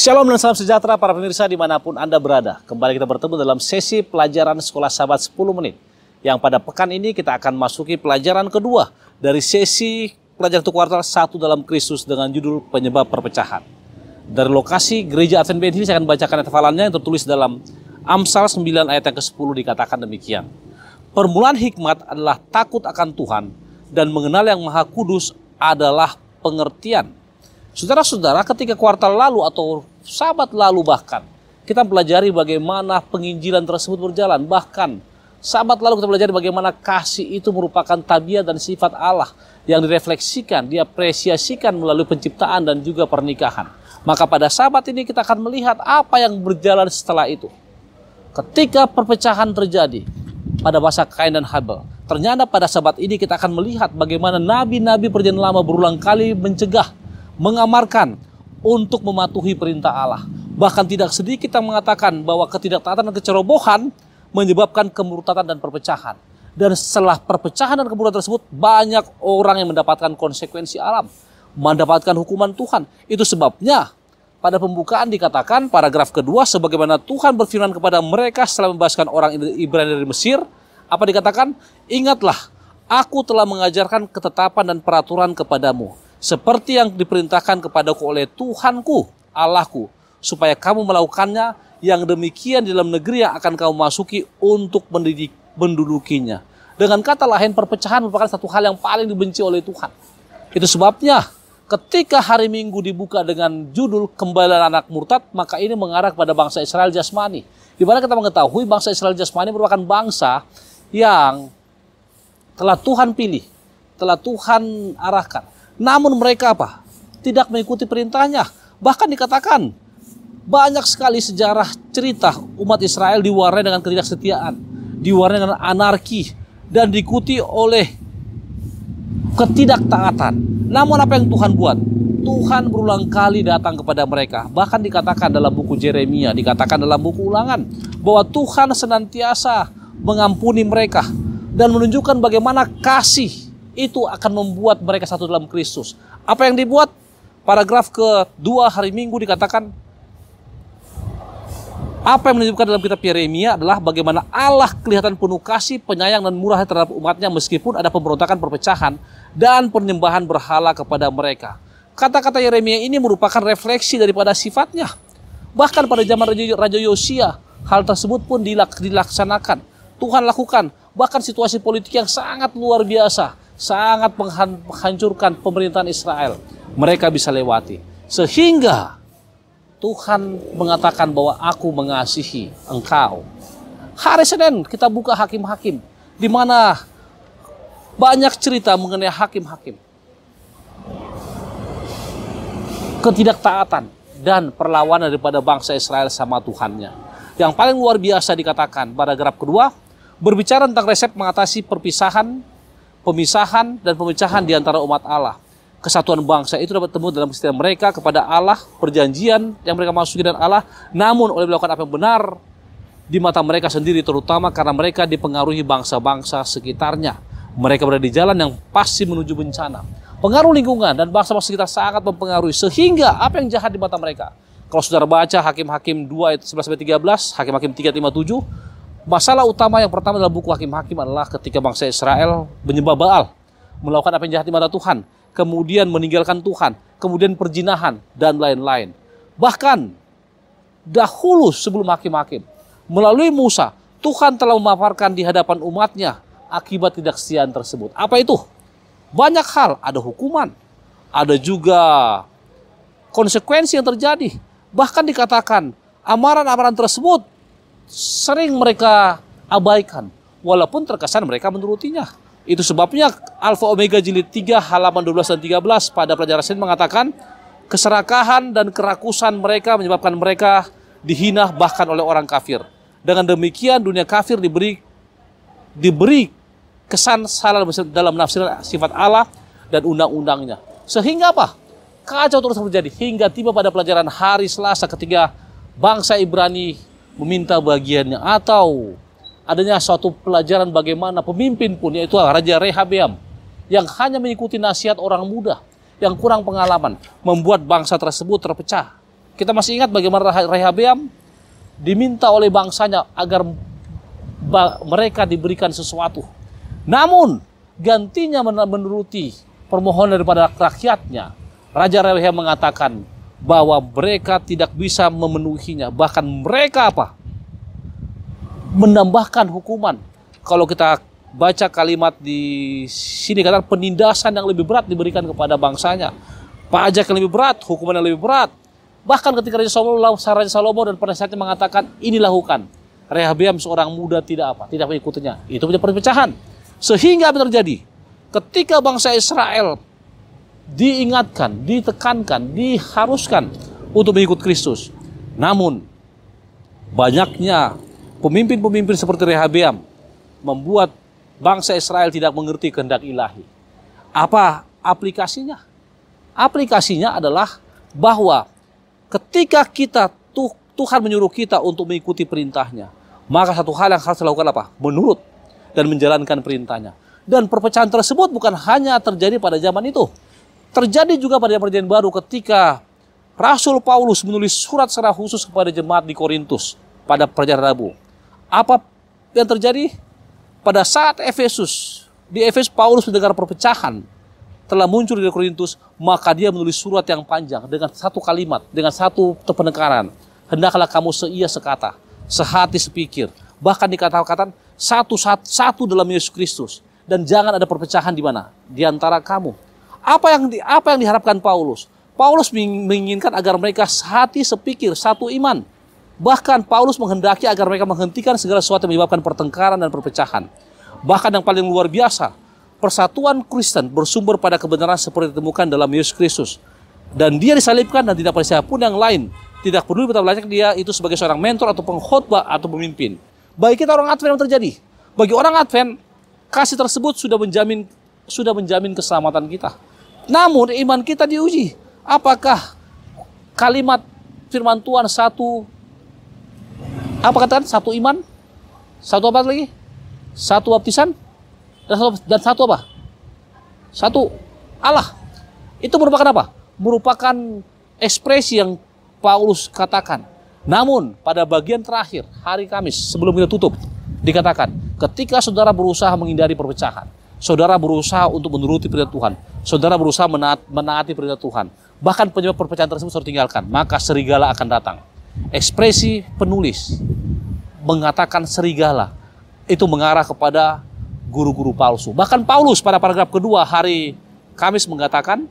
Shalom dan salam sejahtera para pemirsa dimanapun Anda berada. Kembali kita bertemu dalam sesi pelajaran Sekolah Sahabat 10 Menit. Yang pada pekan ini kita akan masuki pelajaran kedua dari sesi pelajaran satu kuartal 1 dalam Kristus dengan judul Penyebab Perpecahan. Dari lokasi gereja Advent ini saya akan bacakan hafalannya yang tertulis dalam Amsal 9 ayat yang ke-10 dikatakan demikian. Permulaan hikmat adalah takut akan Tuhan dan mengenal yang maha kudus adalah pengertian Saudara-saudara, ketika kuartal lalu atau sabat lalu bahkan, kita pelajari bagaimana penginjilan tersebut berjalan. Bahkan, sabat lalu kita pelajari bagaimana kasih itu merupakan tabiat dan sifat Allah yang direfleksikan, diapresiasikan melalui penciptaan dan juga pernikahan. Maka pada sabat ini kita akan melihat apa yang berjalan setelah itu. Ketika perpecahan terjadi pada masa Kain dan Habel, ternyata pada sabat ini kita akan melihat bagaimana nabi-nabi perjanjian lama berulang kali mencegah mengamarkan untuk mematuhi perintah Allah. Bahkan tidak sedikit yang mengatakan bahwa ketidaktaatan dan kecerobohan menyebabkan kemurutan dan perpecahan. Dan setelah perpecahan dan kemurutan tersebut, banyak orang yang mendapatkan konsekuensi alam, mendapatkan hukuman Tuhan. Itu sebabnya pada pembukaan dikatakan paragraf kedua sebagaimana Tuhan berfirman kepada mereka setelah membebaskan orang Ibrani dari Mesir, apa dikatakan? Ingatlah, aku telah mengajarkan ketetapan dan peraturan kepadamu seperti yang diperintahkan kepadaku oleh Tuhanku, Allahku, supaya kamu melakukannya yang demikian di dalam negeri yang akan kamu masuki untuk mendidik, mendudukinya. Dengan kata lain, perpecahan merupakan satu hal yang paling dibenci oleh Tuhan. Itu sebabnya ketika hari Minggu dibuka dengan judul Kembali Anak Murtad, maka ini mengarah kepada bangsa Israel jasmani. Di mana kita mengetahui bangsa Israel jasmani merupakan bangsa yang telah Tuhan pilih, telah Tuhan arahkan namun mereka apa? Tidak mengikuti perintahnya. Bahkan dikatakan banyak sekali sejarah cerita umat Israel diwarnai dengan ketidaksetiaan, diwarnai dengan anarki dan diikuti oleh ketidaktaatan. Namun apa yang Tuhan buat? Tuhan berulang kali datang kepada mereka. Bahkan dikatakan dalam buku Jeremia, dikatakan dalam buku Ulangan bahwa Tuhan senantiasa mengampuni mereka dan menunjukkan bagaimana kasih itu akan membuat mereka satu dalam Kristus. Apa yang dibuat? Paragraf kedua hari Minggu dikatakan apa yang menunjukkan dalam kitab Yeremia adalah bagaimana Allah kelihatan penuh kasih, penyayang, dan murah terhadap umatnya meskipun ada pemberontakan, perpecahan, dan penyembahan berhala kepada mereka. Kata-kata Yeremia ini merupakan refleksi daripada sifatnya. Bahkan pada zaman Raja Yosia, hal tersebut pun dilaksanakan. Tuhan lakukan, bahkan situasi politik yang sangat luar biasa sangat menghancurkan pemerintahan Israel, mereka bisa lewati. Sehingga Tuhan mengatakan bahwa aku mengasihi engkau. Hari Senin kita buka hakim-hakim, di mana banyak cerita mengenai hakim-hakim. Ketidaktaatan dan perlawanan daripada bangsa Israel sama Tuhannya. Yang paling luar biasa dikatakan pada paragraf kedua, berbicara tentang resep mengatasi perpisahan pemisahan dan pemecahan di antara umat Allah. Kesatuan bangsa itu dapat temu dalam kesetiaan mereka kepada Allah, perjanjian yang mereka masuki dan Allah, namun oleh melakukan apa yang benar di mata mereka sendiri terutama karena mereka dipengaruhi bangsa-bangsa sekitarnya. Mereka berada di jalan yang pasti menuju bencana. Pengaruh lingkungan dan bangsa-bangsa sekitar sangat mempengaruhi sehingga apa yang jahat di mata mereka. Kalau saudara baca Hakim-Hakim 2 ayat 11 13, Hakim-Hakim 3 57, Masalah utama yang pertama dalam buku Hakim-Hakim adalah ketika bangsa Israel menyembah Baal, melakukan apa yang jahat di mata Tuhan, kemudian meninggalkan Tuhan, kemudian perjinahan, dan lain-lain. Bahkan dahulu sebelum Hakim-Hakim, melalui Musa, Tuhan telah memaparkan di hadapan umatnya akibat tidak sian tersebut. Apa itu? Banyak hal, ada hukuman, ada juga konsekuensi yang terjadi. Bahkan dikatakan amaran-amaran tersebut sering mereka abaikan walaupun terkesan mereka menurutinya. Itu sebabnya Alfa Omega jilid 3 halaman 12 dan 13 pada pelajaran Senin mengatakan keserakahan dan kerakusan mereka menyebabkan mereka dihina bahkan oleh orang kafir. Dengan demikian dunia kafir diberi diberi kesan salah dalam nafsir sifat Allah dan undang-undangnya. Sehingga apa? Kacau terus terjadi hingga tiba pada pelajaran hari Selasa ketiga bangsa Ibrani meminta bagiannya atau adanya suatu pelajaran bagaimana pemimpin pun yaitu Raja Rehabeam yang hanya mengikuti nasihat orang muda yang kurang pengalaman membuat bangsa tersebut terpecah. Kita masih ingat bagaimana Rehabeam diminta oleh bangsanya agar mereka diberikan sesuatu. Namun gantinya menuruti permohonan daripada rakyatnya, Raja Rehabeam mengatakan, bahwa mereka tidak bisa memenuhinya. Bahkan mereka apa? Menambahkan hukuman. Kalau kita baca kalimat di sini kata penindasan yang lebih berat diberikan kepada bangsanya. Pajak yang lebih berat, hukuman yang lebih berat. Bahkan ketika Raja Salomo, Raja Salomo dan penasihatnya mengatakan inilah lakukan. Rehabiam seorang muda tidak apa, tidak mengikutinya. Itu punya perpecahan. Sehingga apa terjadi? Ketika bangsa Israel diingatkan, ditekankan, diharuskan untuk mengikut Kristus. Namun, banyaknya pemimpin-pemimpin seperti Rehabiam membuat bangsa Israel tidak mengerti kehendak ilahi. Apa aplikasinya? Aplikasinya adalah bahwa ketika kita Tuhan menyuruh kita untuk mengikuti perintahnya, maka satu hal yang harus dilakukan apa? Menurut dan menjalankan perintahnya. Dan perpecahan tersebut bukan hanya terjadi pada zaman itu, Terjadi juga pada perjanjian baru ketika Rasul Paulus menulis surat secara khusus kepada jemaat di Korintus pada perjanjian Rabu. Apa yang terjadi? Pada saat Efesus, di Efesus Paulus mendengar perpecahan telah muncul di Korintus, maka dia menulis surat yang panjang dengan satu kalimat, dengan satu penekanan. Hendaklah kamu seia sekata, sehati sepikir, bahkan dikatakan satu satu dalam Yesus Kristus dan jangan ada perpecahan di mana di antara kamu apa yang di, apa yang diharapkan Paulus? Paulus menginginkan agar mereka hati sepikir, satu iman. Bahkan Paulus menghendaki agar mereka menghentikan segala sesuatu yang menyebabkan pertengkaran dan perpecahan. Bahkan yang paling luar biasa, persatuan Kristen bersumber pada kebenaran seperti ditemukan dalam Yesus Kristus. Dan dia disalibkan dan tidak pada pun yang lain. Tidak peduli betapa banyak dia itu sebagai seorang mentor atau pengkhotbah atau pemimpin. Baik kita orang Advent yang terjadi. Bagi orang Advent, kasih tersebut sudah menjamin sudah menjamin keselamatan kita namun iman kita diuji. Apakah kalimat firman Tuhan satu apa katakan satu iman satu apa lagi satu baptisan dan satu, dan satu apa satu Allah itu merupakan apa merupakan ekspresi yang Paulus katakan namun pada bagian terakhir hari Kamis sebelum kita tutup dikatakan ketika saudara berusaha menghindari perpecahan Saudara berusaha untuk menuruti perintah Tuhan. Saudara berusaha menaat, menaati perintah Tuhan. Bahkan penyebab perpecahan tersebut harus tinggalkan. Maka serigala akan datang. Ekspresi penulis mengatakan serigala itu mengarah kepada guru-guru palsu. Bahkan Paulus pada paragraf kedua hari Kamis mengatakan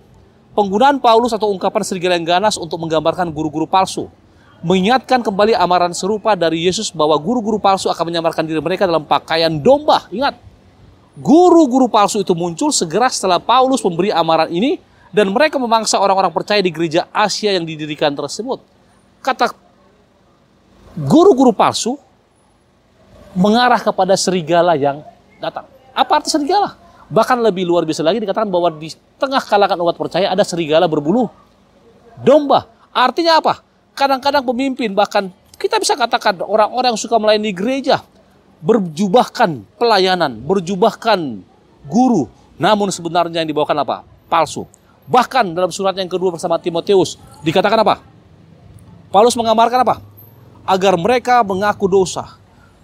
penggunaan Paulus atau ungkapan serigala yang ganas untuk menggambarkan guru-guru palsu mengingatkan kembali amaran serupa dari Yesus bahwa guru-guru palsu akan menyamarkan diri mereka dalam pakaian domba. Ingat, guru-guru palsu itu muncul segera setelah Paulus memberi amaran ini dan mereka memangsa orang-orang percaya di gereja Asia yang didirikan tersebut. Kata guru-guru palsu mengarah kepada serigala yang datang. Apa arti serigala? Bahkan lebih luar biasa lagi dikatakan bahwa di tengah kalangan umat percaya ada serigala berbulu domba. Artinya apa? Kadang-kadang pemimpin bahkan kita bisa katakan orang-orang yang suka melayani gereja, berjubahkan pelayanan, berjubahkan guru, namun sebenarnya yang dibawakan apa? Palsu. Bahkan dalam surat yang kedua bersama Timotius dikatakan apa? Paulus mengamarkan apa? Agar mereka mengaku dosa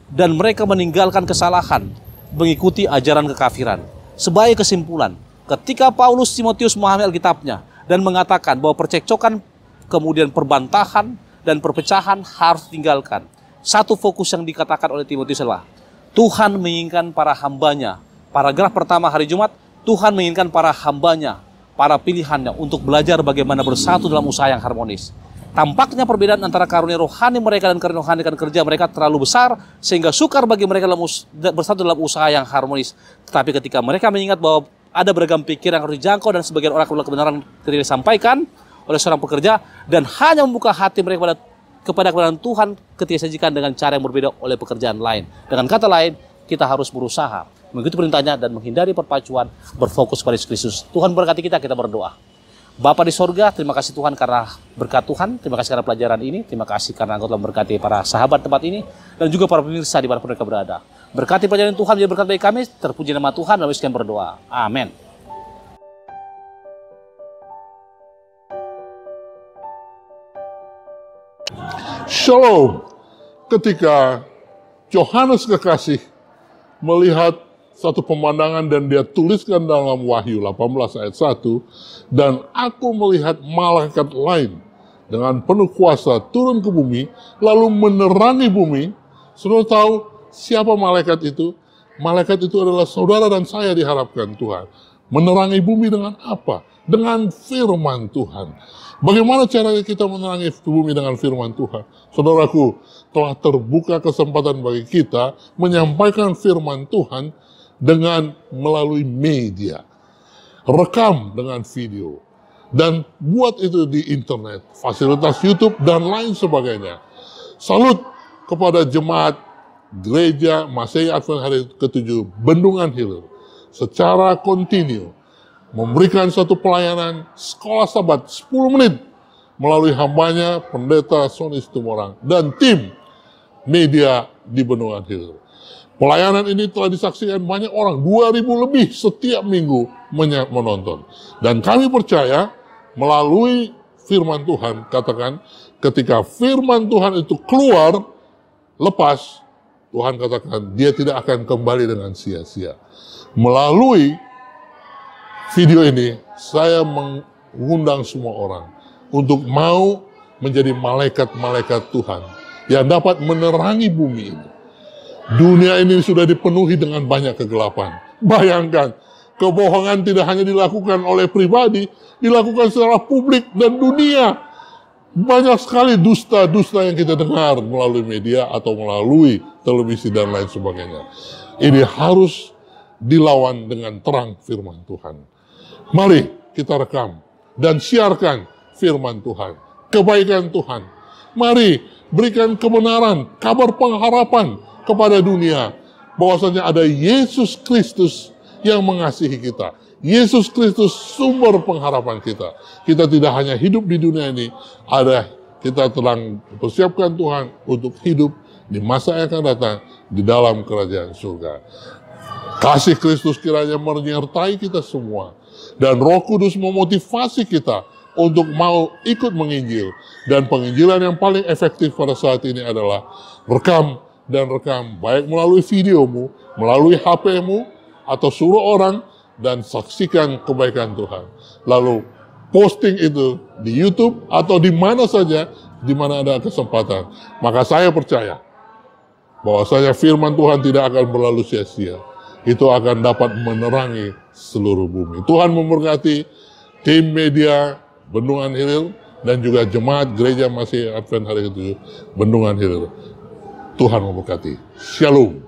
dan mereka meninggalkan kesalahan, mengikuti ajaran kekafiran. Sebagai kesimpulan, ketika Paulus Timotius memahami Alkitabnya dan mengatakan bahwa percekcokan, kemudian perbantahan dan perpecahan harus tinggalkan satu fokus yang dikatakan oleh Timotius adalah Tuhan menginginkan para hambanya. Paragraf pertama hari Jumat, Tuhan menginginkan para hambanya, para pilihannya untuk belajar bagaimana bersatu dalam usaha yang harmonis. Tampaknya perbedaan antara karunia rohani mereka dan karunia rohani dan kerja mereka terlalu besar sehingga sukar bagi mereka dalam bersatu dalam usaha yang harmonis. Tetapi ketika mereka mengingat bahwa ada beragam pikiran yang harus dijangkau dan sebagian orang kebenaran tidak disampaikan oleh seorang pekerja dan hanya membuka hati mereka pada kepada kebenaran Tuhan ketika disajikan dengan cara yang berbeda oleh pekerjaan lain. Dengan kata lain, kita harus berusaha mengikuti perintahnya dan menghindari perpacuan berfokus pada Yesus Kristus. Tuhan berkati kita, kita berdoa. Bapa di sorga, terima kasih Tuhan karena berkat Tuhan, terima kasih karena pelajaran ini, terima kasih karena Engkau telah memberkati para sahabat tempat ini, dan juga para pemirsa mana mereka berada. Berkati pelajaran Tuhan, menjadi berkat bagi kami, terpuji nama Tuhan, Namun kami berdoa. Amin. Shalom. Ketika Yohanes kekasih melihat satu pemandangan dan dia tuliskan dalam Wahyu 18 ayat 1, dan aku melihat malaikat lain dengan penuh kuasa turun ke bumi, lalu menerangi bumi. Saudara tahu siapa malaikat itu? Malaikat itu adalah saudara dan saya diharapkan Tuhan. Menerangi bumi dengan apa? Dengan firman Tuhan. Bagaimana cara kita menerangi bumi dengan firman Tuhan? Saudaraku, telah terbuka kesempatan bagi kita menyampaikan firman Tuhan dengan melalui media. Rekam dengan video. Dan buat itu di internet, fasilitas YouTube, dan lain sebagainya. Salut kepada jemaat gereja Masehi Advent hari ketujuh, Bendungan Hilir secara kontinu memberikan satu pelayanan sekolah sabat 10 menit melalui hambanya Pendeta Sony Stumorang dan tim media di Benua Hilir. Pelayanan ini telah disaksikan banyak orang, 2000 lebih setiap minggu menonton. Dan kami percaya melalui firman Tuhan, katakan ketika firman Tuhan itu keluar, lepas, Tuhan katakan, dia tidak akan kembali dengan sia-sia. Melalui video ini, saya mengundang semua orang untuk mau menjadi malaikat-malaikat Tuhan yang dapat menerangi bumi ini. Dunia ini sudah dipenuhi dengan banyak kegelapan. Bayangkan, kebohongan tidak hanya dilakukan oleh pribadi, dilakukan secara publik dan dunia banyak sekali dusta-dusta yang kita dengar melalui media atau melalui televisi dan lain sebagainya. Ini harus dilawan dengan terang firman Tuhan. Mari kita rekam dan siarkan firman Tuhan, kebaikan Tuhan. Mari berikan kebenaran, kabar pengharapan kepada dunia bahwasanya ada Yesus Kristus yang mengasihi kita, Yesus Kristus sumber pengharapan kita. Kita tidak hanya hidup di dunia ini, ada kita telah persiapkan Tuhan untuk hidup di masa yang akan datang di dalam kerajaan surga. Kasih Kristus kiranya menyertai kita semua. Dan roh kudus memotivasi kita untuk mau ikut menginjil. Dan penginjilan yang paling efektif pada saat ini adalah rekam dan rekam. Baik melalui videomu, melalui HPmu, atau suruh orang dan saksikan kebaikan Tuhan. Lalu posting itu di YouTube atau di mana saja di mana ada kesempatan. Maka saya percaya bahwasanya firman Tuhan tidak akan berlalu sia-sia. Itu akan dapat menerangi seluruh bumi. Tuhan memberkati tim media Bendungan Hilir dan juga jemaat gereja masih Advent hari itu. Bendungan Hilir. Tuhan memberkati. Shalom.